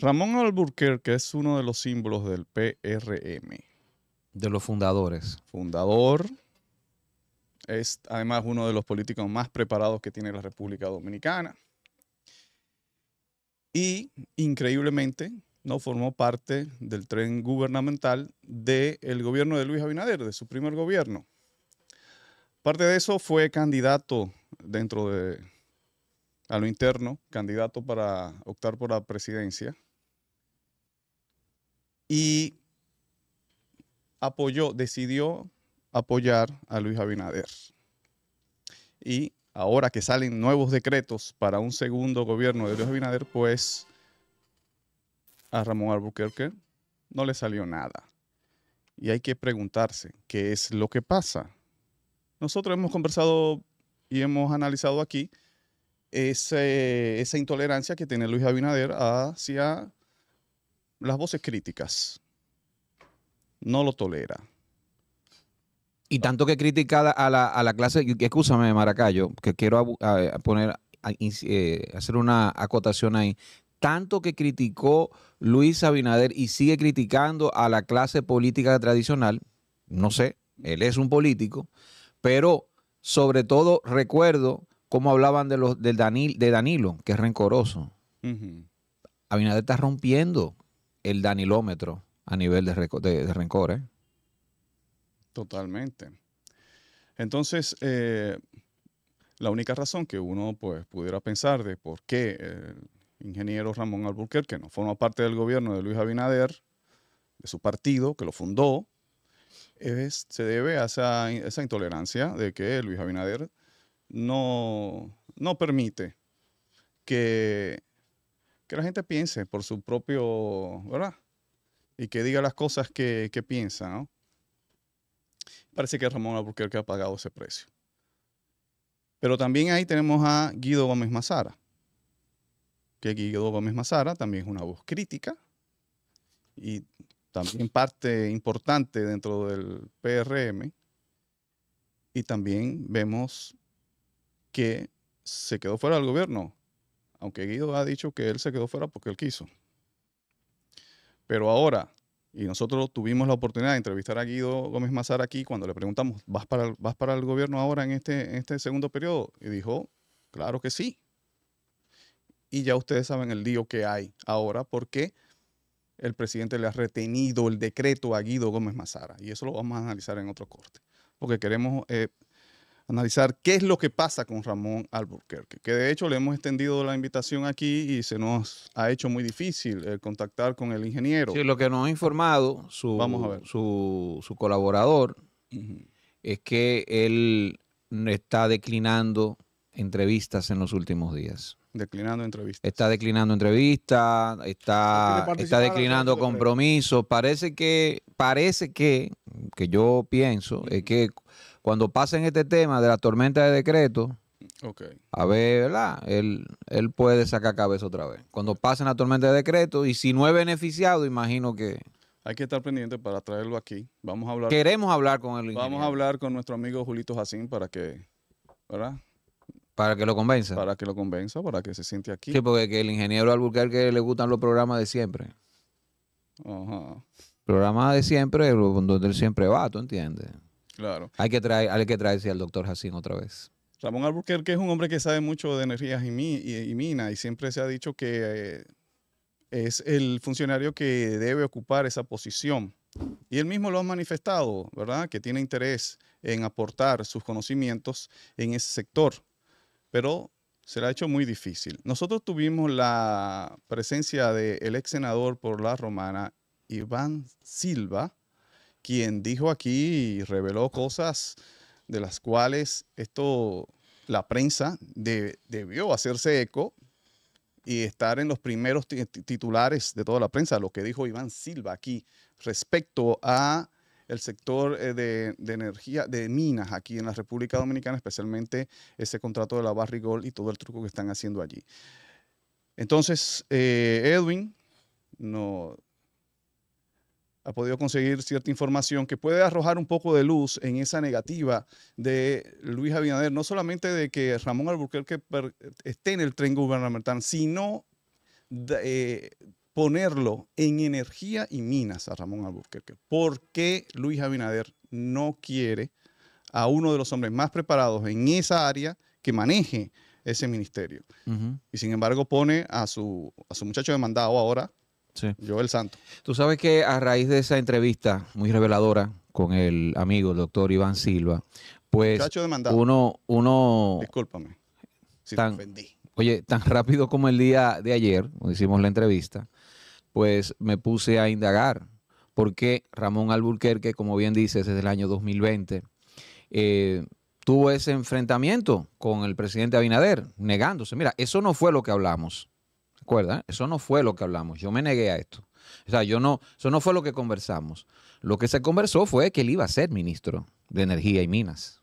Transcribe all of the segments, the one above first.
Ramón que es uno de los símbolos del PRM. De los fundadores. Fundador. Es además uno de los políticos más preparados que tiene la República Dominicana. Y increíblemente no formó parte del tren gubernamental del gobierno de Luis Abinader, de su primer gobierno. Parte de eso, fue candidato dentro de, a lo interno, candidato para optar por la presidencia y apoyó, decidió apoyar a Luis Abinader. Y ahora que salen nuevos decretos para un segundo gobierno de Luis Abinader, pues a Ramón Albuquerque no le salió nada. Y hay que preguntarse, ¿qué es lo que pasa? Nosotros hemos conversado y hemos analizado aquí esa intolerancia que tiene Luis Abinader hacia las voces críticas. No lo tolera. Y tanto que criticada a la, a la clase, escúchame Maracayo, que quiero poner, eh, hacer una acotación ahí. Tanto que criticó Luis Abinader y sigue criticando a la clase política tradicional, no sé, él es un político, pero sobre todo recuerdo cómo hablaban de los del Danil, de Danilo, que es rencoroso. Abinader está rompiendo el danilómetro a nivel de, de, rencor. ¿eh? Totalmente. Entonces, eh, la única razón que uno pues, pudiera pensar de por qué el ingeniero Ramón Alburquerque no forma parte del gobierno de Luis Abinader, de su partido, que lo fundó, es, se debe a esa, intolerancia de que Luis Abinader no, no permite que que la gente piense por su propio, ¿verdad? Y que diga las cosas que, que piensa, ¿no? Parece que Ramón que ha pagado ese precio. Pero también ahí tenemos a Guido Gómez Mazara, que Guido Gómez Mazara también es una voz crítica y también parte importante dentro del PRM. Y también vemos que se quedó fuera del gobierno aunque Guido ha dicho que él se quedó fuera porque él quiso. Pero ahora, y nosotros tuvimos la oportunidad de entrevistar a Guido Gómez Mazara aquí cuando le preguntamos, ¿vas para el, vas para el gobierno ahora en este, este segundo periodo? Y dijo, claro que sí. Y ya ustedes saben el lío que hay ahora porque el presidente le ha retenido el decreto a Guido Gómez Mazara. Y eso lo vamos a analizar en otro corte, porque queremos eh, analizar qué es lo que pasa con Ramón Alburquerque, que de hecho le hemos extendido la invitación aquí y se nos ha hecho muy difícil eh, contactar con el ingeniero. Sí, lo que nos ha informado su, su, colaborador es que él está declinando entrevistas en los últimos días. Declinando entrevistas. Está declinando entrevistas, está, está declinando compromisos. Parece que, parece que, que yo pienso, es que cuando pasen este tema de la tormenta de decreto, a ver, ¿verdad? Él, él puede sacar cabeza otra vez. Cuando pasen la tormenta de decreto, y si no es beneficiado, imagino que... Hay que estar pendiente para traerlo aquí. Vamos a hablar. Queremos hablar con el Vamos a hablar con nuestro amigo Julito Jacín para que, ¿verdad? Para que lo convenza. Para que lo convenza, para que se siente aquí. Sí, porque que el ingeniero alburquerque le gustan los programas de siempre. Ajá. Programas de siempre, donde él siempre va, ¿tú entiendes? Claro. Hay que, traer, hay que traerse al doctor Jacín otra vez. Ramón Albuquerque es un hombre que sabe mucho de energías y, y, minas y siempre se ha dicho que eh, es el funcionario que debe ocupar esa posición. Y él mismo lo ha manifestado, ¿verdad? Que tiene interés en aportar sus conocimientos en ese sector, pero se le ha hecho muy difícil. Nosotros tuvimos la presencia del ex senador por la Romana, Iván Silva, quien dijo aquí y reveló cosas de las cuales esto, la prensa debió hacerse eco y estar en los primeros titulares de toda la prensa, lo que dijo Iván Silva aquí respecto a el sector eh, de, energía, de minas aquí en la República Dominicana, especialmente ese contrato de la Barrigol y todo el truco que están haciendo allí. Entonces, eh, Edwin, no, ha podido conseguir cierta información que puede arrojar un poco de luz en esa negativa de Luis Abinader, no solamente de que Ramón Alburquerque esté en el tren gubernamental, sino de, eh, ponerlo en energía y minas a Ramón Alburquerque. ¿Por qué Luis Abinader no quiere a uno de los hombres más preparados en esa área que maneje ese ministerio? Y sin embargo pone a su, a su muchacho demandado ahora, yo el Santo. Tú sabes que a raíz de esa entrevista muy reveladora con el amigo, el doctor Iván Silva, pues uno, uno... Discúlpame ofendí. Oye, tan rápido como el día de ayer, cuando hicimos la entrevista, pues me puse a indagar por qué Ramón Alburquerque, como bien dices, desde el año 2020, eh, tuvo ese enfrentamiento con el presidente Abinader, negándose. Mira, eso no fue lo que hablamos recuerda, eso no fue lo que hablamos, yo me negué a esto. O sea, yo no, eso no fue lo que conversamos. Lo que se conversó fue que él iba a ser ministro de Energía y Minas.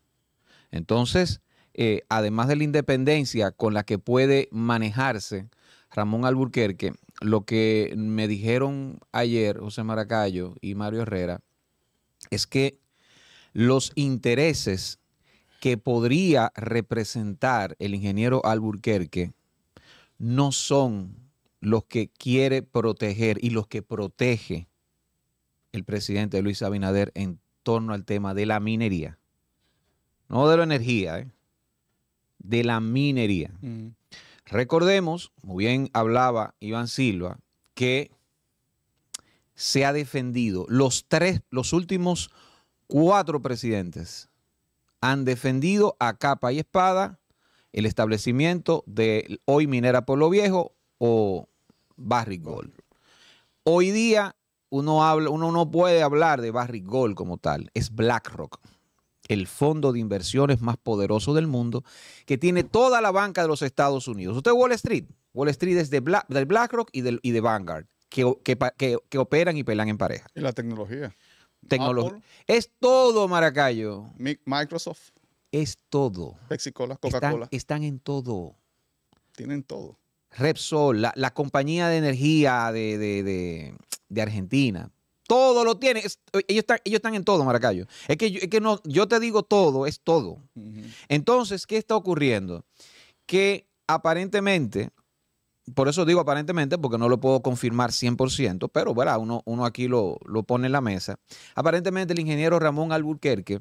Entonces, eh, además de la independencia con la que puede manejarse Ramón Alburquerque, lo que me dijeron ayer José Maracayo y Mario Herrera es que los intereses que podría representar el ingeniero Alburquerque no son los que quiere proteger y los que protege el presidente Luis Abinader en torno al tema de la minería. No de la energía, ¿eh? de la minería. Mm. Recordemos, muy bien hablaba Iván Silva, que se ha defendido, los tres, los últimos cuatro presidentes han defendido a capa y espada el establecimiento de hoy Minera Pueblo Viejo o Barrick Gold. Hoy día uno, habla, uno no puede hablar de Barrick Gold como tal, es BlackRock el fondo de inversiones más poderoso del mundo, que tiene toda la banca de los Estados Unidos. Usted Wall Street, Wall Street es de, BlackRock y de, Vanguard, que, que, operan y pelan en pareja. Y la tecnología. es todo, Maracayo. Microsoft es todo. Pepsi-Cola, Coca-Cola. Están, en todo. Tienen todo. Repsol, la, la compañía de energía de, Argentina. Todo lo tienen. Eh, ellos, están, ellos están en todo, Maracayo. Es que, que no, yo te digo todo, es todo. Entonces, ¿qué está ocurriendo? Que aparentemente, por eso digo aparentemente, porque no lo puedo confirmar 100%, pero bueno, Uno, uno aquí lo, lo pone en la mesa. Aparentemente, el ingeniero Ramón Alburquerque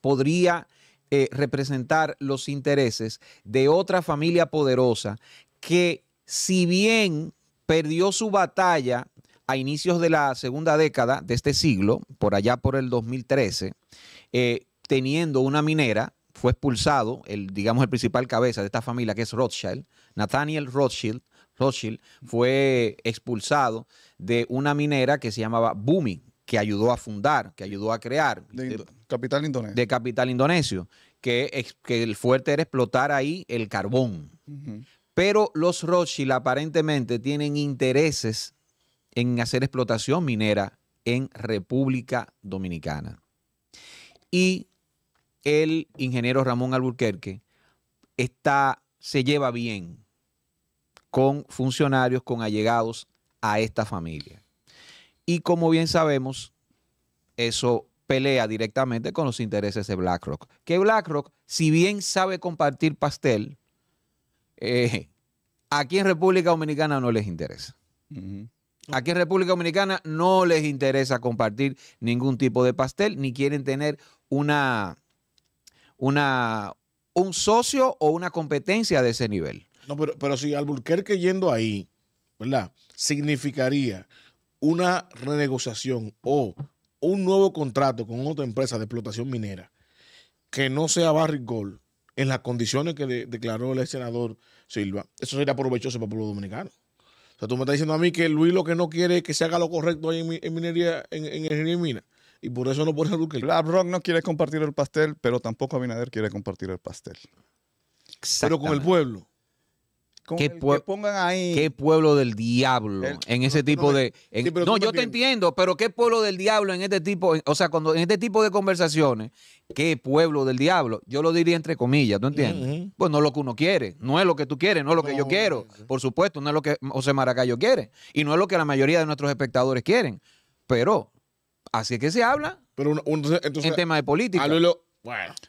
podría eh, representar los intereses de otra familia poderosa que si bien perdió su batalla a inicios de la segunda década de este siglo, por allá por el 2013, eh, teniendo una minera, fue expulsado, el, digamos, el principal cabeza de esta familia, que es Rothschild, Nathaniel Rothschild, Rothschild fue expulsado de una minera que se llamaba Bumi, que ayudó a fundar, que ayudó a crear. Capital indonesio. De capital indonesio, que, el fuerte era explotar ahí el carbón. Pero los Rothschild aparentemente tienen intereses en hacer explotación minera en República Dominicana. Y el ingeniero Ramón Alburquerque está, se lleva bien con funcionarios, con allegados a esta familia. Y como bien sabemos, eso pelea directamente con los intereses de BlackRock. Que BlackRock, si bien sabe compartir pastel, eh, aquí en República Dominicana no les interesa. Aquí en República Dominicana no les interesa compartir ningún tipo de pastel, ni quieren tener una, una, un socio o una competencia de ese nivel. No, pero, pero si Alburquerque yendo ahí, ¿verdad? Significaría una renegociación o un nuevo contrato con otra empresa de explotación minera que no sea Barrick Gold en las condiciones que declaró el senador Silva, eso sería provechoso para el pueblo dominicano. O sea, tú me estás diciendo a mí que Luis lo que no quiere es que se haga lo correcto ahí en, minería, en, en ingeniería y mina. Y por eso no pone a Duque. La no quiere compartir el pastel, pero tampoco Abinader quiere compartir el pastel. Pero con el pueblo. ¿Qué que pongan ahí. pueblo del diablo en ese tipo de. no, yo te entiendo, pero qué pueblo del diablo en este tipo. o sea, cuando en este tipo de conversaciones, qué pueblo del diablo. Yo lo diría entre comillas, ¿tú entiendes? Pues no es lo que uno quiere, no es lo que tú quieres, no es lo que yo quiero. Por supuesto, no es lo que José Maracayo quiere y no es lo que la mayoría de nuestros espectadores quieren. Pero así es que se habla. Pero en tema de política.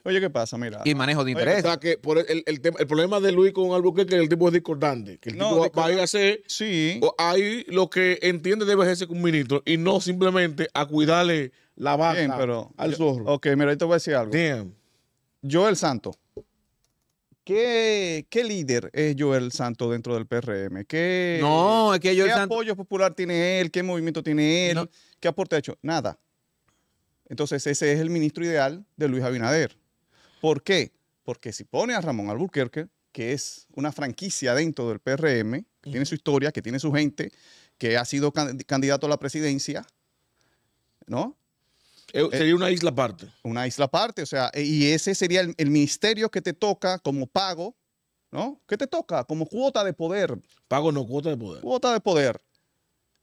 Oye, ¿qué pasa? Mira. Y manejo de interés. o sea, que por el, problema de Luis con Albuquerque es que el tipo es discordante. Que el tipo va, a hacer sí. ahí lo que entiende debe ser un ministro y no simplemente a cuidarle la vaca al zorro. ok, mira, ahí te voy a decir algo. Joel Santo. ¿Qué, líder es Joel Santo dentro del PRM? ¿Qué, no, apoyo popular tiene él? ¿Qué movimiento tiene él? ¿Qué aporte ha hecho? Nada. Entonces ese es el ministro ideal de Luis Abinader. ¿Por qué? Porque si pone a Ramón Alburquerque, que es una franquicia dentro del PRM, que tiene su historia, que tiene su gente, que ha sido candidato a la presidencia, ¿no? Eh, eh, sería una isla aparte. Una isla aparte, o sea, eh, y ese sería el, ministerio que te toca como pago, ¿no? ¿Qué te toca como cuota de poder. Pago no, cuota de poder. Cuota de poder.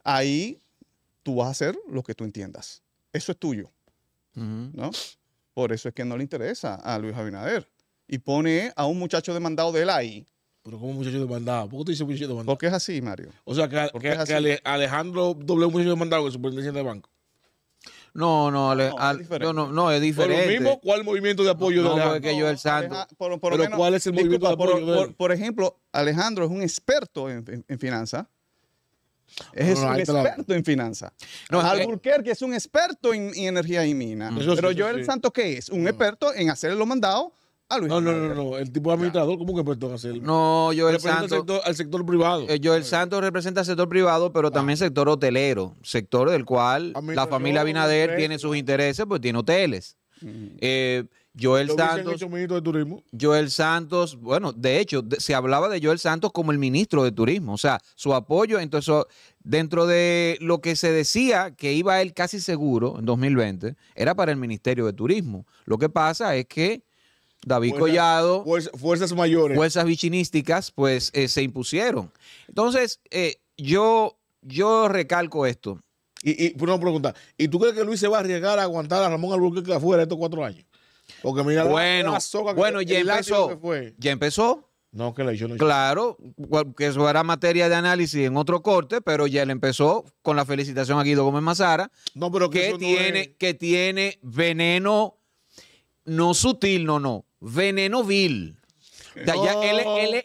Ahí tú vas a hacer lo que tú entiendas. Eso es tuyo. ¿no? Por eso es que no le interesa a Luis Abinader. Y pone a un muchacho demandado de él ahí. Pero como muchacho demandado, ¿por qué tú dices muchacho demandado? Porque es así, Mario. O sea, que, que, Alejandro doble un muchacho demandado que superintendencia de banco. No, no, no, es no, no, es diferente. Por lo mismo, ¿cuál movimiento de apoyo de Alejandro? No, que yo el santo. pero ¿cuál es el movimiento de apoyo? Por, por, ejemplo, Alejandro es un experto en, en finanzas es un experto en finanzas. No, eh, Alburquerque es un experto en, energía y minas. Pero Joel Santos, ¿qué es? Un experto en hacer lo mandado a Luis. No, no, no, no, El tipo de administrador, ¿cómo que experto en hacerlo? No, Joel Santos. Al sector, privado. Eh, Joel Santos representa al sector privado, pero también ah. también sector hotelero. Sector del cual la familia Abinader tiene sus intereses, pues tiene hoteles. Eh, Joel Santos. De turismo? Joel Santos, bueno, de hecho, se hablaba de Joel Santos como el ministro de turismo, o sea, su apoyo. Entonces, dentro de lo que se decía que iba él casi seguro en 2020, era para el Ministerio de Turismo. Lo que pasa es que David Collado. fuerzas mayores. Fuerzas vichinísticas, pues eh, se impusieron. Entonces, eh, yo, yo recalco esto. Y, y una pregunta, ¿y tú crees que Luis se va a arriesgar a aguantar a Ramón Albuquerque afuera estos cuatro años? Porque mira bueno, bueno, ya empezó. Ya empezó. No, que Claro, que eso era materia de análisis en otro corte, pero ya le empezó con la felicitación a Guido Gómez Mazara. No, que, tiene, que tiene veneno no sutil, no, no, veneno vil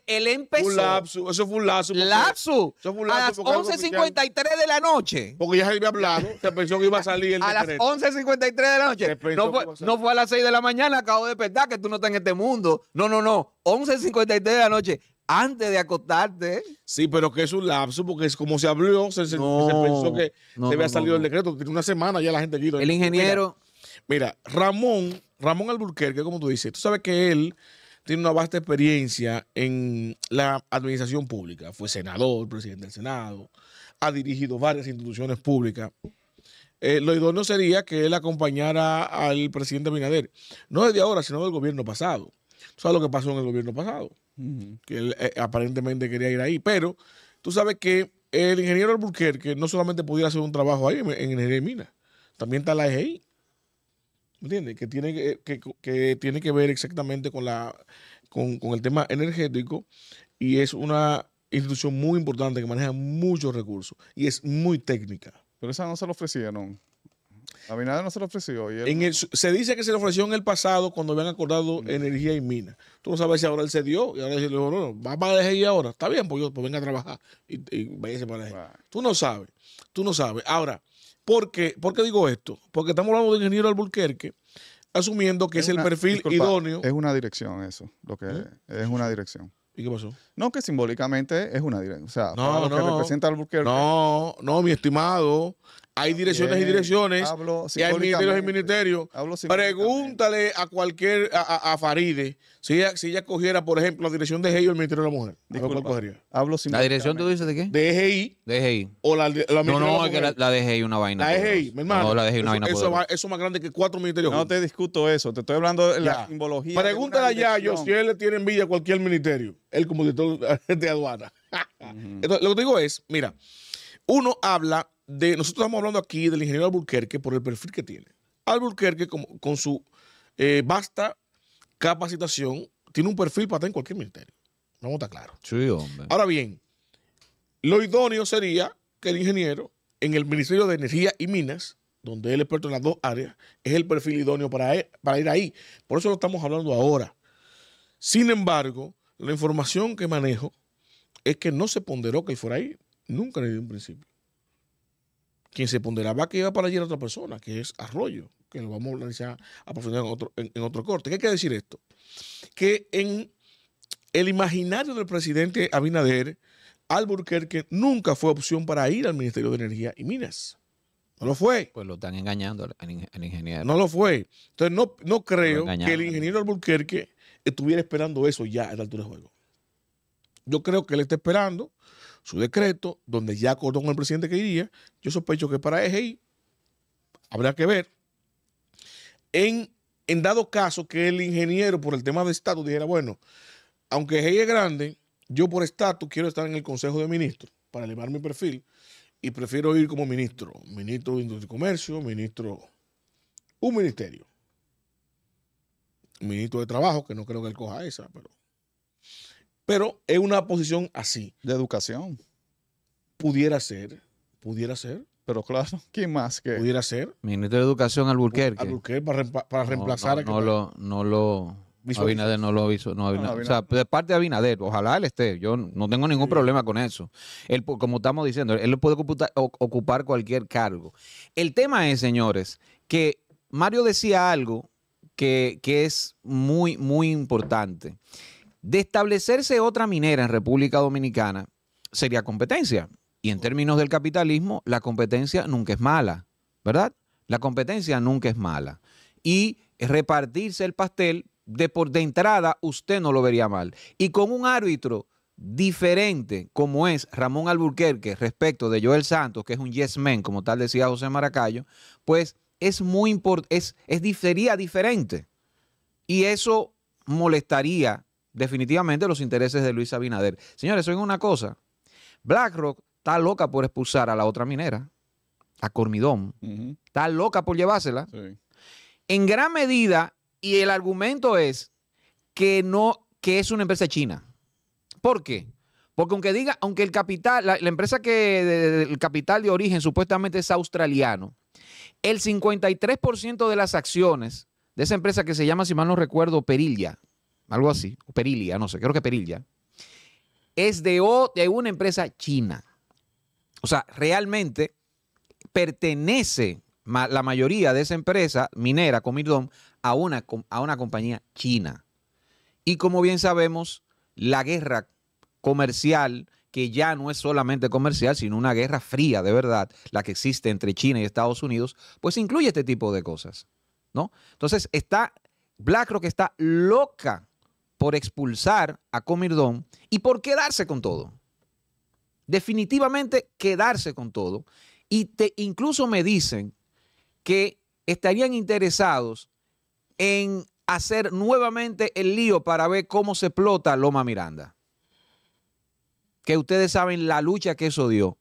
él, empezó. eso fue un lapso. Eso fue un lapso a las 11.53 de la noche. Porque ya se había hablado, se pensó que iba a salir el A las 11.53 de la noche. No fue, a no fue a las 6 de la mañana, acabo de despertar, que tú no estás en este mundo. No, no, no. 11.53 de la noche antes de acostarte. Sí, pero que es un lapso, porque es como se abrió se, pensó que se había salido el decreto. Tiene una semana ya la gente El ingeniero. Mira, mira Ramón, Ramón Alburquerque, como tú dices, tú sabes que él tiene una vasta experiencia en la administración pública. Fue senador, presidente del Senado, ha dirigido varias instituciones públicas. Eh, lo idóneo sería que él acompañara al presidente Binader. no desde ahora, sino del gobierno pasado. ¿Sabes lo que pasó en el gobierno pasado? Que él eh, aparentemente quería ir ahí, pero tú sabes que el ingeniero Albuquerque no solamente pudiera hacer un trabajo ahí en, el ingeniería minas, también está la EGI. ¿Me entiendes? Que tiene que, tiene que ver exactamente con, la, con, el tema energético y es una institución muy importante que maneja muchos recursos y es muy técnica. Pero esa no se lo ofrecieron. A mí nada no se lo ofreció. se dice que se le ofreció en el pasado cuando habían acordado mm. energía y mina. Tú no sabes si ahora él se dio y ahora le dijo, no, no, va para dejar y ahora. Está bien, pues yo, pues venga a trabajar y, y váyase para allá. Tú no sabes, tú no sabes. Ahora, porque, ¿Por qué digo esto? Porque estamos hablando de ingeniero Alburquerque, asumiendo que es, el perfil idóneo. Es una dirección eso, lo que ¿Eh? es una dirección. ¿Y qué pasó? No, que simbólicamente es una dirección. O sea, lo que representa Alburquerque. No, no, mi estimado. Hay direcciones y direcciones. Hablo y hay ministerios y ministerios. Hablo Pregúntale a cualquier, a, Faride, si ella, si cogiera, por ejemplo, la dirección de EGI o el Ministerio de la Mujer. lo cogería? Hablo ¿La dirección tú dices de qué? De EGI. De EGI. O la, la, No, no, la, de EGI una vaina. La EGI, mi hermano. No, la de EGI una vaina. Eso, es más grande que cuatro ministerios. No te discuto eso. Te estoy hablando de la simbología. Pregúntale a Yayo si él le tiene envidia a cualquier ministerio. Él como director de aduana. Entonces, lo que te digo es, mira, uno habla nosotros estamos hablando aquí del ingeniero Alburquerque por el perfil que tiene. Alburquerque, con, con su eh, vasta capacitación, tiene un perfil para estar en cualquier ministerio. Vamos a estar claros. Sí, hombre. Ahora bien, lo idóneo sería que el ingeniero en el Ministerio de Energía y Minas, donde él es experto en las dos áreas, es el perfil idóneo para, ir ahí. Por eso lo estamos hablando ahora. Sin embargo, la información que manejo es que no se ponderó que él fuera ahí, nunca desde un principio quien se ponderaba que iba para allí era otra persona, que es Arroyo, que lo vamos a analizar a profundidad en otro, en, otro corte. ¿Qué quiere decir esto? Que en el imaginario del presidente Abinader, Alburquerque nunca fue opción para ir al Ministerio de Energía y Minas. No lo fue. Pues lo están engañando al, ingeniero. No lo fue. Entonces no, no creo que el ingeniero Alburquerque estuviera esperando eso ya en la altura de juego. Yo creo que él está esperando su decreto, donde ya acordó con el presidente que iría. Yo sospecho que para EGI habrá que ver. En, en dado caso que el ingeniero, por el tema de estatus, dijera, bueno, aunque EGI es grande, yo por estatus quiero estar en el Consejo de Ministros para elevar mi perfil y prefiero ir como ministro, ministro de Industria y Comercio, ministro, un ministerio, ministro de Trabajo, que no creo que él coja esa, pero pero es una posición así. De educación. Pudiera ser, pudiera ser. Pero claro, ¿quién más que? Pudiera ser. Ministro de Educación Alburquerque. Alburquerque para, para reemplazar no, a no, lo, no lo Abinader no lo avisó. No, ah, o sea, de parte de Abinader, ojalá él esté. Yo no tengo ningún problema con eso. Él, como estamos diciendo, él puede ocupar cualquier cargo. El tema es, señores, que Mario decía algo que, que es muy, muy importante. De establecerse otra minera en República Dominicana, sería competencia. Y en términos del capitalismo, la competencia nunca es mala, ¿verdad? La competencia nunca es mala. Y repartirse el pastel, de, por, de entrada, usted no lo vería mal. Y con un árbitro diferente como es Ramón Alburquerque respecto de Joel Santos, que es un yes man, como tal decía José Maracayo, pues es muy importante, es, es, sería diferente. Y eso molestaría definitivamente los intereses de Luis Abinader. Señores, oigan una cosa. BlackRock está loca por expulsar a la otra minera, a Cormidón. Está loca por llevársela. En gran medida, y el argumento es que no, que es una empresa china. ¿Por qué? Porque aunque diga, aunque el capital, la, empresa que el capital de origen supuestamente es australiano, el 53% de las acciones de esa empresa que se llama, si mal no recuerdo, Perilla, algo así, o Perilia, no sé, creo que Perilla es de, de una empresa china. O sea, realmente pertenece la mayoría de esa empresa minera, Comirdom, a una, a una compañía china. Y como bien sabemos, la guerra comercial, que ya no es solamente comercial, sino una guerra fría de verdad, la que existe entre China y Estados Unidos, pues incluye este tipo de cosas, ¿no? Entonces está, BlackRock está loca por expulsar a Comirdón y por quedarse con todo. Definitivamente quedarse con todo. Y te, incluso me dicen que estarían interesados en hacer nuevamente el lío para ver cómo se explota Loma Miranda. Que ustedes saben la lucha que eso dio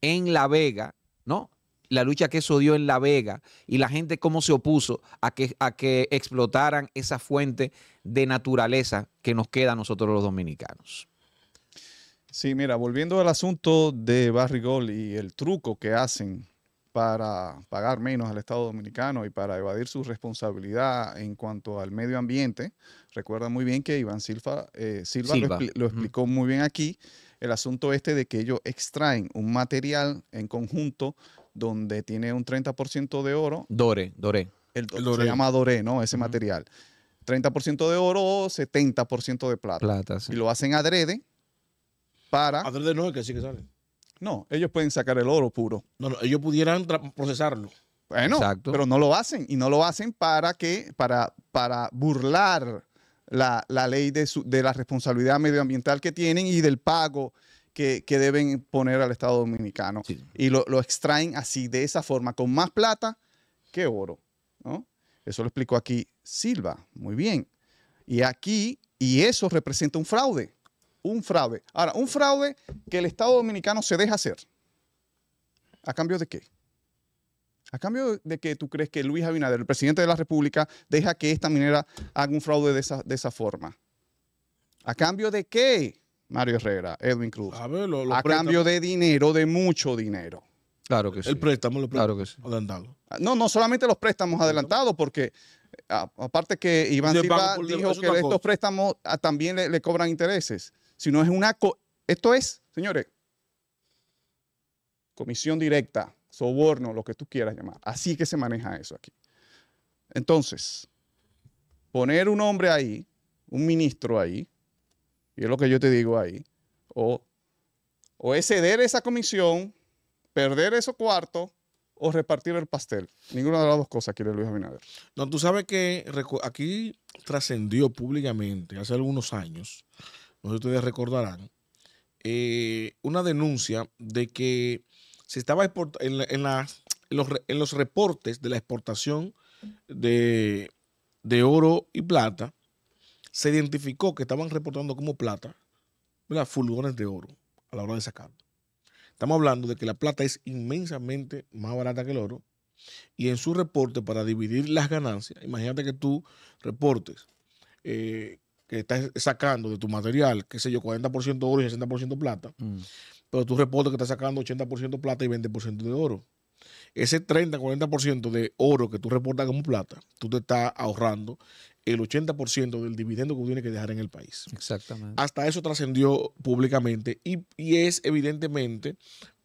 en La Vega la lucha que eso dio en La Vega y la gente cómo se opuso a que, a que explotaran esa fuente de naturaleza que nos queda a nosotros los dominicanos. Sí, mira, volviendo al asunto de Barrigol y el truco que hacen para pagar menos al Estado dominicano y para evadir su responsabilidad en cuanto al medio ambiente. Recuerda muy bien que Iván Silva, eh, Silva, lo, explicó muy bien aquí, el asunto este de que ellos extraen un material en conjunto donde tiene un 30% de oro. Dore, Dore. El, Se llama Dore, ¿no? Ese material. 30% de oro o 70% de plata. plata sí. Y lo hacen adrede para... Adrede no es que sí que sale. No, ellos pueden sacar el oro puro. ellos pudieran procesarlo. Bueno, pero no lo hacen. Y no lo hacen para que, para, para burlar la, ley de, de la responsabilidad medioambiental que tienen y del pago que, deben poner al Estado Dominicano. Y lo, extraen así, de esa forma, con más plata que oro. ¿no? Eso lo explicó aquí Silva. Muy bien. Y aquí, y eso representa un fraude. Un fraude. Ahora, un fraude que el Estado Dominicano se deja hacer. ¿A cambio de qué? ¿A cambio de que tú crees que Luis Abinader, el presidente de la República, deja que esta minera haga un fraude de esa, de esa forma? ¿A cambio de qué? Mario Herrera, Edwin Cruz, a, cambio de dinero, de mucho dinero. Claro que sí. El préstamo, lo claro adelantado. Ah, no, no solamente los préstamos adelantados, porque aparte que Iván Silva dijo que estos préstamos ah, también le, cobran intereses. Si no es una... esto es, señores, comisión directa, soborno, lo que tú quieras llamar. Así que se maneja eso aquí. Entonces, poner un hombre ahí, un ministro ahí, y es lo que yo te digo ahí. O, o es ceder esa comisión, perder esos cuartos o repartir el pastel. Ninguna de las dos cosas quiere Luis Abinader. No, tú sabes que aquí trascendió públicamente hace algunos años, no sé si ustedes recordarán, eh, una denuncia de que se estaba en, en, en, los, en, los, reportes de la exportación de, de oro y plata, se identificó que estaban reportando como plata las fulgones de oro a la hora de sacarlo. Estamos hablando de que la plata es inmensamente más barata que el oro y en su reporte para dividir las ganancias, imagínate que tú reportes eh, que estás sacando de tu material, qué sé yo, 40% oro y 60% plata, mm. pero tú reportes que estás sacando 80% plata y 20% de oro ese 30, 40% de oro que tú reportas como plata, tú te estás ahorrando el 80% del dividendo que tú tienes que dejar en el país. Exactamente. Hasta eso trascendió públicamente y, es evidentemente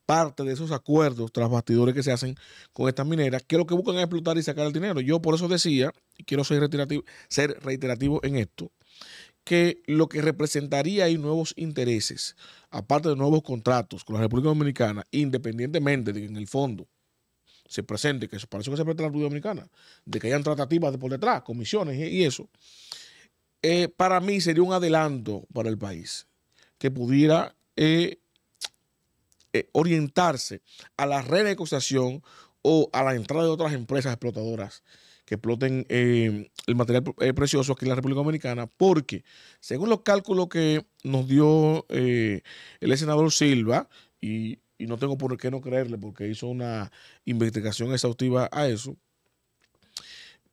parte de esos acuerdos tras bastidores que se hacen con estas mineras, que lo que buscan es explotar y sacar el dinero. Yo por eso decía, y quiero ser reiterativo, ser reiterativo en esto, que lo que representaría ahí nuevos intereses, aparte de nuevos contratos con la República Dominicana, independientemente de que en el fondo se presente, que parece que se presenta la República Dominicana, de que hayan tratativas de por detrás, comisiones y, eso, eh, para mí sería un adelanto para el país que pudiera eh, eh, orientarse a la renegociación o a la entrada de otras empresas explotadoras que exploten el material precioso aquí en la República Dominicana, porque según los cálculos que nos dio el senador Silva y y no tengo por qué no creerle porque hizo una investigación exhaustiva a eso,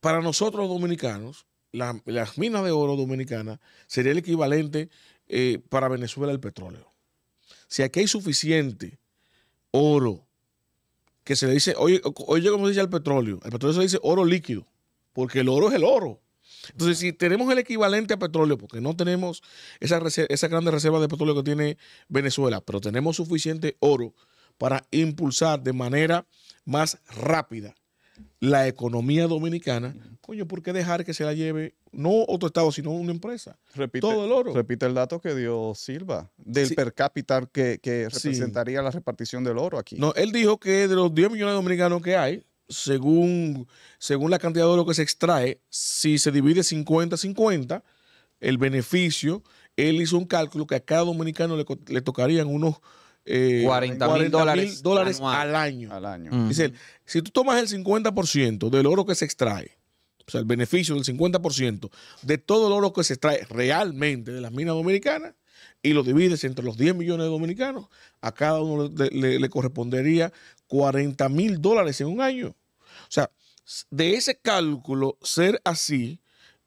para nosotros dominicanos, las minas de oro dominicanas sería el equivalente eh, para Venezuela el petróleo. Si aquí hay suficiente oro que se le dice, oye, oye, como se dice el petróleo, El petróleo se le dice oro líquido, porque el oro es el oro. Entonces, si tenemos el equivalente a petróleo, porque no tenemos esa, esa grande reserva de petróleo que tiene Venezuela, pero tenemos suficiente oro para impulsar de manera más rápida la economía dominicana, coño, ¿por qué dejar que se la lleve no otro estado, sino una empresa? Repite, Todo el oro. Repite el dato que dio Silva del per cápita que, representaría la repartición del oro aquí. No, él dijo que de los 10 millones de dominicanos que hay, según, según la cantidad de oro que se extrae, si se divide 50-50, el beneficio, él hizo un cálculo que a cada dominicano le, tocarían unos 40 eh, mil dólares, al año. Al año. Dice si tú tomas el 50% del oro que se extrae, o sea, el beneficio del 50% de todo el oro que se extrae realmente de las minas dominicanas, y lo divides entre los 10 millones de dominicanos, a cada uno le, correspondería 40 mil dólares en un año. O sea, de ese cálculo ser así,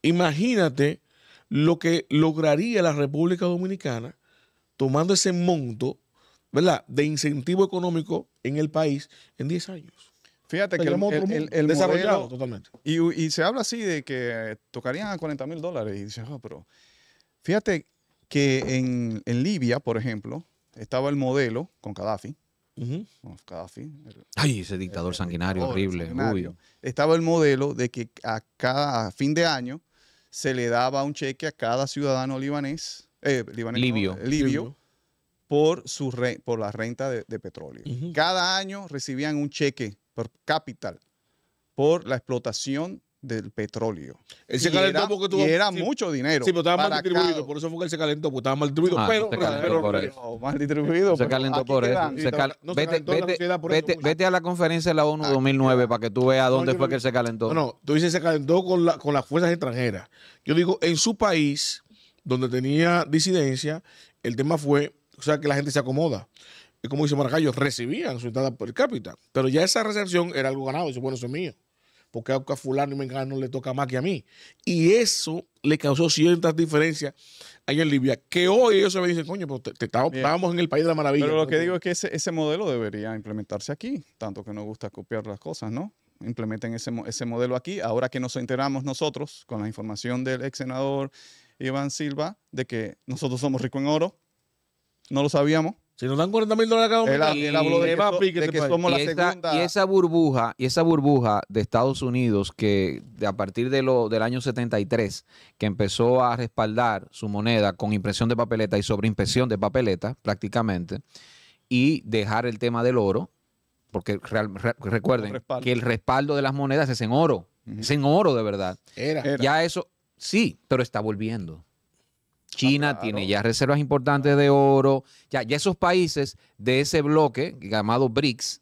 imagínate lo que lograría la República Dominicana tomando ese monto ¿verdad? de incentivo económico en el país en 10 años. Fíjate que el, el, desarrollado totalmente. Y, se habla así de que tocarían a 40 mil dólares. Y dices, oh, pero fíjate que en, Libia, por ejemplo, estaba el modelo con Gaddafi. Ay, ese dictador sanguinario horrible. Estaba el modelo de que a cada fin de año se le daba un cheque a cada ciudadano libanés, eh, libanés eh, libio. por, su re, por la renta de, petróleo. Cada año recibían un cheque por capital por la explotación del petróleo. Él se y calentó era, tuvo. mucho dinero. Sí, pero estaba mal distribuido. Por eso fue que él se calentó, porque estaba mal distribuido. Ah, pero, se calentó por eso. mal distribuido. Se calentó por eso. vete, a la conferencia de la ONU 2009 para que tú veas dónde fue que él se calentó. No, tú dices se calentó con, las fuerzas extranjeras. Yo digo, en su país, donde tenía disidencia, el tema fue, o sea, que la gente se acomoda como dice Maracayo, recibían su entrada el cápita. Pero ya esa recepción era algo ganado. Dice, bueno, eso es mío porque a fulano y le toca más que a mí. Y eso le causó ciertas diferencias ahí en Libia, que hoy ellos se me dicen, coño, pero te, estábamos, en el país de la maravilla. Pero lo que digo es que ese, ese modelo debería implementarse aquí, tanto que nos gusta copiar las cosas, ¿no? Implementen ese, ese modelo aquí, ahora que nos enteramos nosotros con la información del ex senador Iván Silva de que nosotros somos ricos en oro, no lo sabíamos. Si nos dan 40 mil dólares cada uno, y esa burbuja, y esa burbuja de Estados Unidos que a partir de lo, del año 73, que empezó a respaldar su moneda con impresión de papeleta y sobreimpresión de papeleta, prácticamente, y dejar el tema del oro, porque recuerden que el respaldo de las monedas es en oro, es en oro de verdad. Ya eso, sí, pero está volviendo. China ah, tiene ya reservas importantes de oro. Ya, esos países de ese bloque llamado BRICS,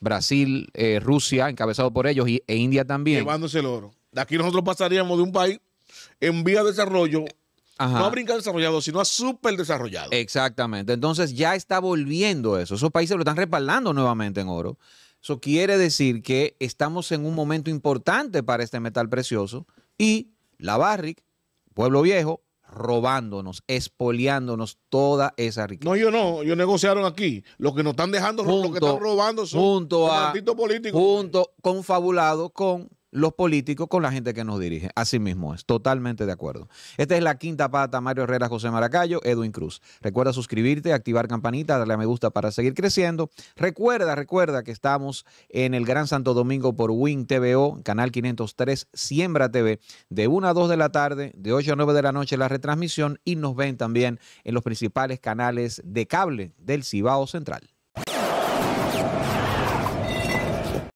Brasil, eh, Rusia, encabezado por ellos, y, e India también. Llevándose el oro. De aquí nosotros pasaríamos de un país en vía de desarrollo No a brincar desarrollado, sino a súper desarrollado. Exactamente. Entonces ya está volviendo eso. Esos países lo están respaldando nuevamente en oro. Eso quiere decir que estamos en un momento importante para este metal precioso y la Barrick, Pueblo Viejo, robándonos, expoliándonos toda esa riqueza. No, yo no, yo negociaron aquí. Lo que nos están dejando, lo que están robando son junto a, políticos. Junto, confabulado con los políticos con la gente que nos dirige. Así mismo es, totalmente de acuerdo. Esta es la quinta pata, Mario Herrera, José Maracayo, Edwin Cruz. Recuerda suscribirte, activar campanita, darle a me gusta para seguir creciendo. Recuerda, recuerda que estamos en el Gran Santo Domingo por Win TVO, canal 503, Siembra TV, de 1 a 2 de la tarde, de 8 a 9 de la noche la retransmisión y nos ven también en los principales canales de cable del Cibao Central.